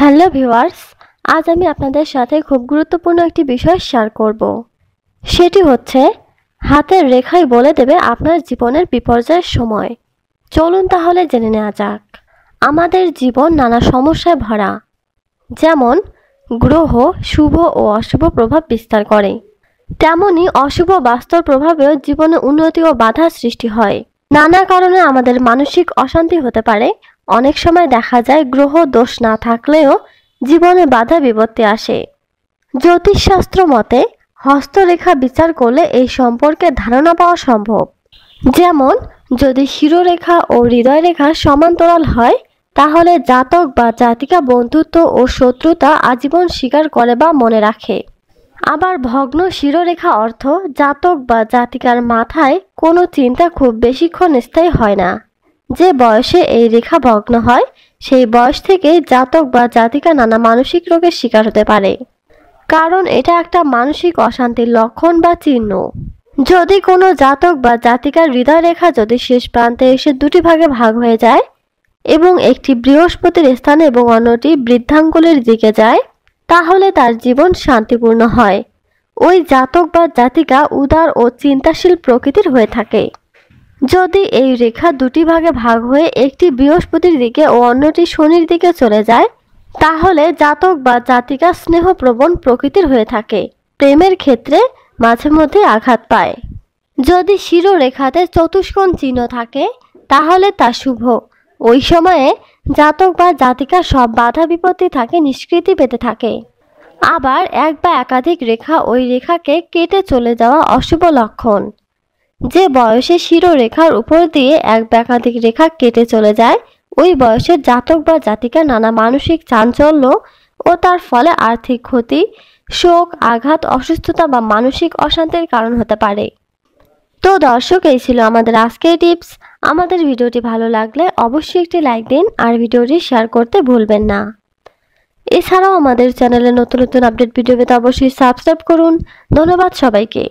hello viewers আজ আমি আপনাদের সাথে খুব গুরুত্বপূর্ণ একটি বিষয় শেয়ার করব সেটি হচ্ছে হাতের রেখাই বলে দেবে আপনার জীবনের বিপর্যয়ের সময় চলুন তাহলে জেনে নেওয়া যাক আমাদের জীবন নানা সমস্যায় ভরা যেমন গ্রহ শুভ ও অশুভ প্রভাব বিস্তার করে তেমনই অশুভ বাস্তব প্রভাবেও জীবনে উন্নতি ও বাধা সৃষ্টি হয় নানা কারণে আমাদের মানসিক অশান্তি হতে পারে অনেক সময় দেখা যায় গ্রহ দোষ না থাকলেও জীবনে বাধা বিপত্তি আসে জ্যোতিষশাস্ত্র মতে হস্তরেখা বিচার করলে এই সম্পর্কে ধারণা পাওয়া সম্ভব যেমন যদি শিরোরেখা ও হৃদয় রেখা সমান্তরাল হয় তাহলে জাতক বা জাতিকা বন্ধুত্ব ও শত্রুতা আজীবন স্বীকার করে বা মনে রাখে আবার ভগ্ন শিরোরেখা অর্থ জাতক বা জাতিকার মাথায় কোনো চিন্তা খুব বেশিক্ষণ স্থায়ী হয় না যে বয়সে এই রেখা ভগ্ন হয় সেই বয়স থেকে জাতক বা জাতিকা নানা মানসিক রোগের শিকার হতে পারে কারণ এটা একটা মানসিক অশান্তির লক্ষণ বা চিহ্ন যদি কোনো জাতক বা জাতিকার হৃদয় রেখা যদি শেষ প্রান্তে এসে দুটি ভাগে ভাগ হয়ে যায় এবং একটি বৃহস্পতির স্থানে এবং অন্যটি বৃদ্ধাঙ্গুলের দিকে যায় তাহলে তার জীবন শান্তিপূর্ণ হয় ওই জাতক বা জাতিকা উদার ও চিন্তাশীল প্রকৃতির হয়ে থাকে যদি এই রেখা দুটি ভাগে ভাগ হয়ে একটি বৃহস্পতির দিকে ও অন্যটি শনির দিকে চলে যায় তাহলে জাতক বা জাতিকা স্নেহপ্রবণ প্রকৃতির হয়ে থাকে প্রেমের ক্ষেত্রে মাঝে মধ্যে আঘাত পায় যদি শিরোরেখাতে চতুষ্কোণ চিহ্ন থাকে তাহলে তা শুভ ওই সময়ে জাতক বা জাতিকার সব বাধা বিপত্তি থাকে নিষ্কৃতি পেতে থাকে আবার এক বা একাধিক রেখা ওই রেখাকে কেটে চলে যাওয়া অশুভ লক্ষণ যে বয়সে শিরোরেখার উপর দিয়ে এক একাধিক রেখা কেটে চলে যায় ওই বয়সের জাতক বা জাতিকা নানা মানসিক চাঞ্চল্য ও তার ফলে আর্থিক ক্ষতি শোক আঘাত অসুস্থতা বা মানসিক অশান্তির কারণ হতে পারে তো দর্শক এই ছিল আমাদের আজকের টিপস আমাদের ভিডিওটি ভালো লাগলে অবশ্যই একটি লাইক দিন আর ভিডিওটি শেয়ার করতে ভুলবেন না এছাড়াও আমাদের চ্যানেলে নতুন নতুন আপডেট ভিডিও পেতে অবশ্যই সাবস্ক্রাইব করুন ধন্যবাদ সবাইকে